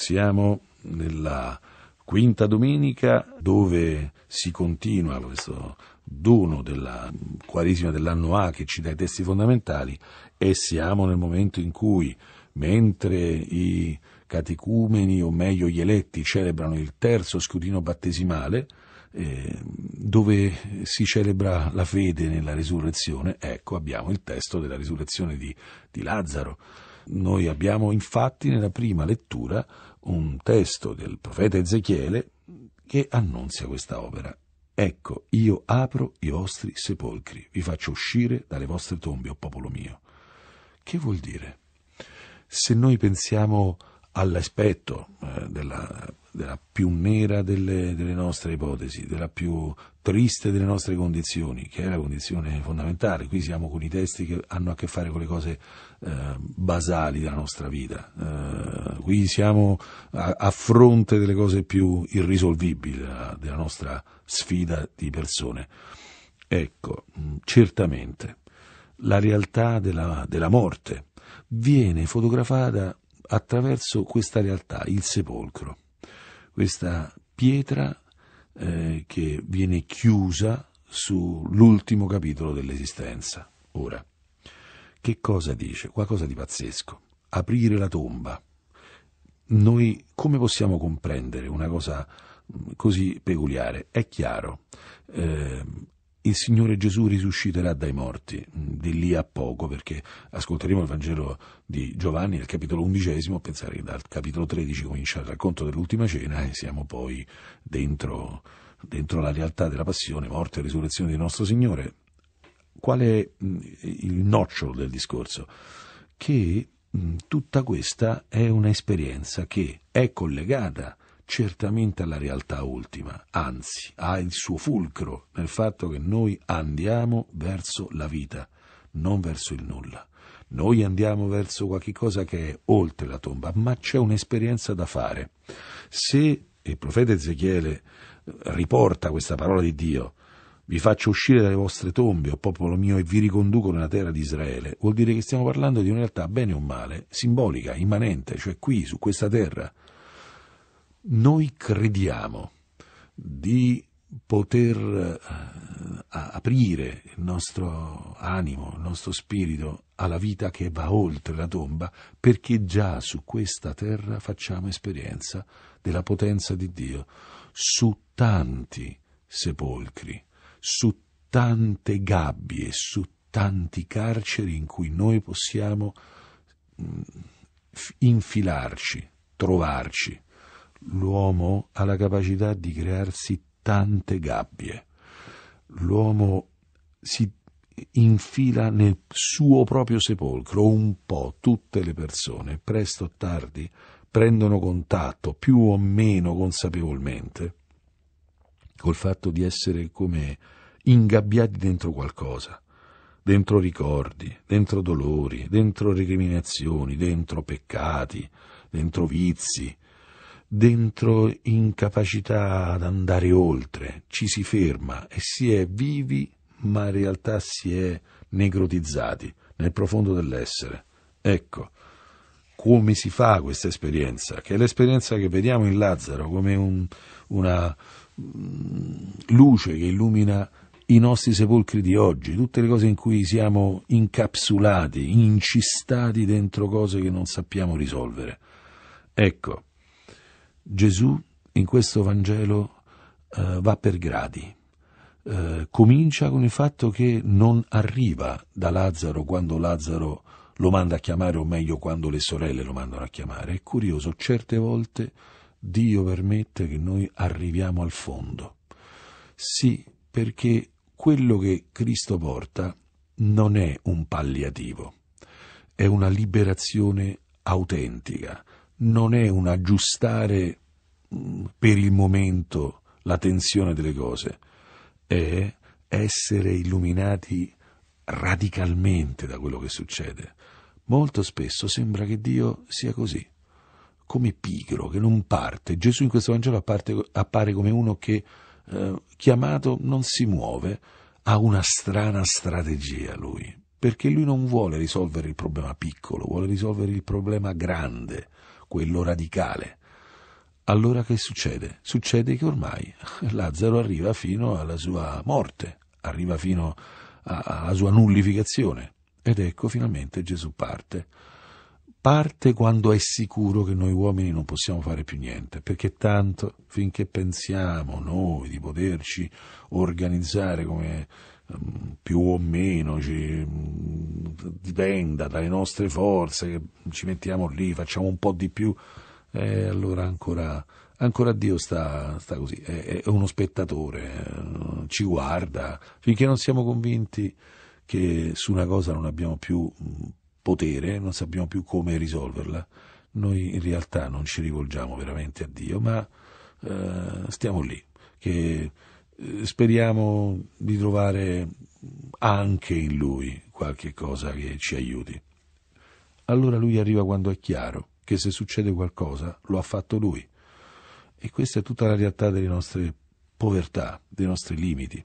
Siamo nella quinta domenica dove si continua questo dono della Quaresima dell'anno A che ci dà i testi fondamentali e siamo nel momento in cui, mentre i catecumeni o meglio gli eletti celebrano il terzo scrutino battesimale, eh, dove si celebra la fede nella risurrezione, ecco abbiamo il testo della risurrezione di, di Lazzaro noi abbiamo infatti nella prima lettura un testo del profeta Ezechiele che annunzia questa opera. Ecco, io apro i vostri sepolcri, vi faccio uscire dalle vostre tombe, o oh popolo mio. Che vuol dire? Se noi pensiamo all'aspetto eh, della della più nera delle, delle, nostre ipotesi, della più triste delle nostre condizioni, che è la condizione fondamentale. Qui siamo con i testi che hanno a che fare con le cose eh, basali della nostra vita. Eh, qui siamo a, a, fronte delle cose più irrisolvibili della, della nostra sfida di persone. Ecco, mm, certamente la realtà della, della morte viene fotografata attraverso questa realtà, il sepolcro questa pietra eh, che viene chiusa sull'ultimo capitolo dell'esistenza. Ora, che cosa dice? Qualcosa di pazzesco. Aprire la tomba. Noi come possiamo comprendere una cosa mm, così peculiare? È chiaro, eh, il Signore Gesù risusciterà dai morti, mm, di lì a poco, perché ascolteremo il Vangelo di Giovanni, al capitolo undicesimo, pensare che dal capitolo 13 comincia il racconto dell'ultima cena e siamo poi dentro, dentro la realtà della passione, morte e risurrezione di nostro Signore. Qual è mm, il nocciolo del discorso? Che mm, tutta questa è un'esperienza che è collegata a certamente alla realtà ultima, anzi ha il suo fulcro nel fatto che noi andiamo verso la vita, non verso il nulla. Noi andiamo verso qualche cosa che è oltre la tomba, ma c'è un'esperienza da fare. Se il profeta Ezechiele eh, riporta questa parola di Dio, vi faccio uscire dalle vostre tombe, o popolo mio, e vi riconduco nella terra di Israele, vuol dire che stiamo parlando di una realtà, bene o male, simbolica, immanente, cioè qui, su questa terra. Noi crediamo di poter eh, aprire il nostro animo, il nostro spirito alla vita che va oltre la tomba, perché già su questa terra facciamo esperienza della potenza di Dio su tanti sepolcri, su tante gabbie, su tanti carceri in cui noi possiamo mm, infilarci, trovarci l'uomo ha la capacità di crearsi tante gabbie. L'uomo si infila nel suo proprio sepolcro un po' tutte le persone, presto o tardi, prendono contatto più o meno consapevolmente col fatto di essere come ingabbiati dentro qualcosa, dentro ricordi, dentro dolori, dentro recriminazioni, dentro peccati, dentro vizi, dentro incapacità ad andare oltre, ci si ferma e si è vivi, ma in realtà si è necrotizzati nel profondo dell'essere. Ecco, come si fa questa esperienza, che è l'esperienza che vediamo in Lazzaro come un, una mm, luce che illumina i nostri sepolcri di oggi, tutte le cose in cui siamo incapsulati, incistati dentro cose che non sappiamo risolvere. Ecco, Gesù in questo Vangelo eh, va per gradi. Eh, comincia con il fatto che non arriva da Lazzaro quando Lazzaro lo manda a chiamare, o meglio quando le sorelle lo mandano a chiamare. È curioso, certe volte Dio permette che noi arriviamo al fondo. Sì, perché quello che Cristo porta non è un palliativo, è una liberazione autentica, non è un aggiustare mm, per il momento la tensione delle cose, è essere illuminati radicalmente da quello che succede. Molto spesso sembra che Dio sia così, come pigro, che non parte. Gesù in questo Vangelo appare, appare come uno che, eh, chiamato, non si muove, ha una strana strategia lui, perché lui non vuole risolvere il problema piccolo, vuole risolvere il problema grande quello radicale. Allora che succede? Succede che ormai Lazzaro arriva fino alla sua morte, arriva fino alla sua nullificazione. Ed ecco finalmente Gesù parte. Parte quando è sicuro che noi uomini non possiamo fare più niente, perché tanto finché pensiamo noi di poterci organizzare come mm, più o meno ci mm, dipenda dalle nostre forze, ci mettiamo lì, facciamo un po' di più, eh, allora ancora, ancora Dio sta, sta così, è, è, uno spettatore, eh, ci guarda, finché non siamo convinti che su una cosa non abbiamo più mm, potere, non sappiamo più come risolverla, noi in realtà non ci rivolgiamo veramente a Dio, ma eh, stiamo lì, che eh, speriamo di trovare anche in lui qualche cosa che ci aiuti. Allora lui arriva quando è chiaro che se succede qualcosa lo ha fatto lui. E questa è tutta la realtà delle nostre povertà, dei nostri limiti.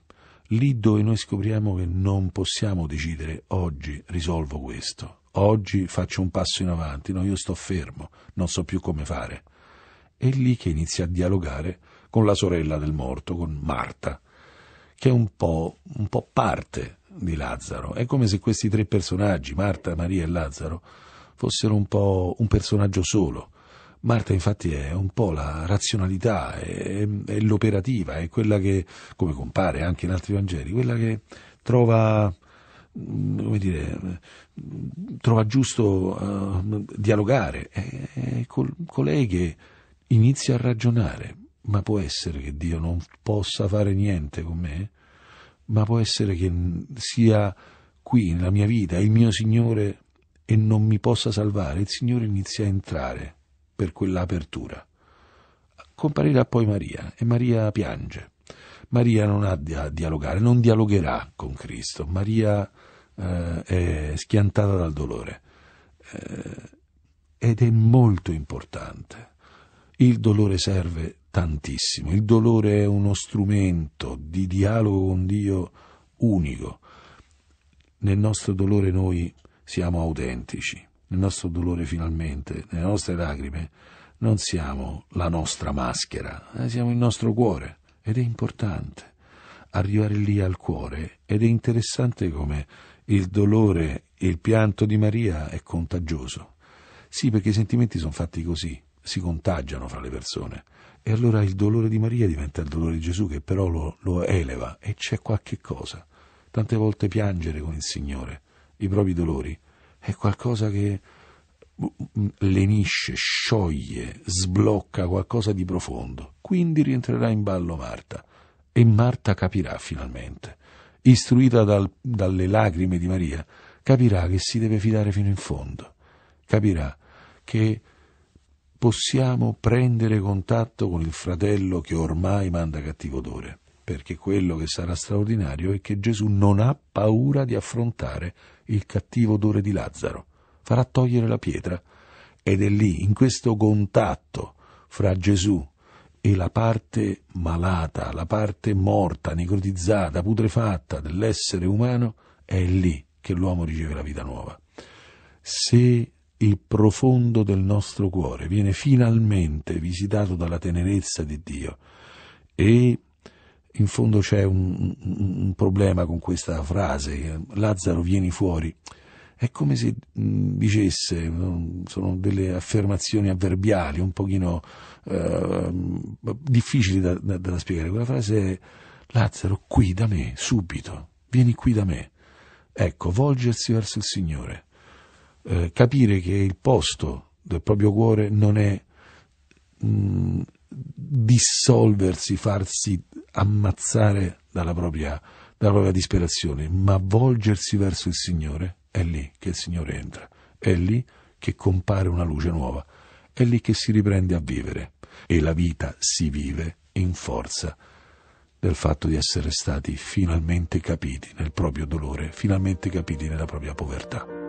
Lì dove noi scopriamo che non possiamo decidere oggi risolvo questo, oggi faccio un passo in avanti, no, io sto fermo, non so più come fare. È lì che inizia a dialogare con la sorella del morto, con Marta, che è un po', un po parte di Lazzaro. È come se questi tre personaggi, Marta, Maria e Lazzaro, fossero un po' un personaggio solo. Marta infatti è un po' la razionalità, è, è l'operativa, è quella che, come compare anche in altri Vangeli, quella che trova mm, come dire, trova giusto uh, dialogare, è, è col, colei che inizia a ragionare, ma può essere che Dio non possa fare niente con me? Ma può essere che sia qui nella mia vita il mio Signore e non mi possa salvare? Il Signore inizia a entrare per quell'apertura. Comparirà poi Maria e Maria piange. Maria non ha da dialogare, non dialogherà con Cristo. Maria eh, è schiantata dal dolore eh, ed è molto importante. Il dolore serve tantissimo. Il dolore è uno strumento di dialogo con Dio unico. Nel nostro dolore noi siamo autentici, nel nostro dolore finalmente, nelle nostre lacrime, non siamo la nostra maschera, eh, siamo il nostro cuore ed è importante arrivare lì al cuore ed è interessante come il dolore e il pianto di Maria è contagioso. Sì, perché i sentimenti sono fatti così si contagiano fra le persone. E allora il dolore di Maria diventa il dolore di Gesù che però lo, lo eleva e c'è qualche cosa. Tante volte piangere con il Signore i propri dolori è qualcosa che mm, mm, lenisce, scioglie, sblocca qualcosa di profondo. Quindi rientrerà in ballo Marta e Marta capirà finalmente, istruita dal, dalle lacrime di Maria, capirà che si deve fidare fino in fondo, capirà che possiamo prendere contatto con il fratello che ormai manda cattivo odore, perché quello che sarà straordinario è che Gesù non ha paura di affrontare il cattivo odore di Lazzaro, farà togliere la pietra ed è lì, in questo contatto fra Gesù e la parte malata, la parte morta, necrotizzata, putrefatta dell'essere umano, è lì che l'uomo riceve la vita nuova. Se il profondo del nostro cuore, viene finalmente visitato dalla tenerezza di Dio e in fondo c'è un, un problema con questa frase, Lazzaro vieni fuori, è come se dicesse, sono delle affermazioni avverbiali un pochino eh, difficili da, da, da spiegare, quella frase è Lazzaro qui da me, subito, vieni qui da me, ecco, volgersi verso il Signore eh, capire che il posto del proprio cuore non è mh, mm, dissolversi, farsi ammazzare dalla propria, dalla propria disperazione, ma volgersi verso il Signore, è lì che il Signore entra, è lì che compare una luce nuova, è lì che si riprende a vivere e la vita si vive in forza del fatto di essere stati finalmente capiti nel proprio dolore, finalmente capiti nella propria povertà.